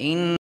In...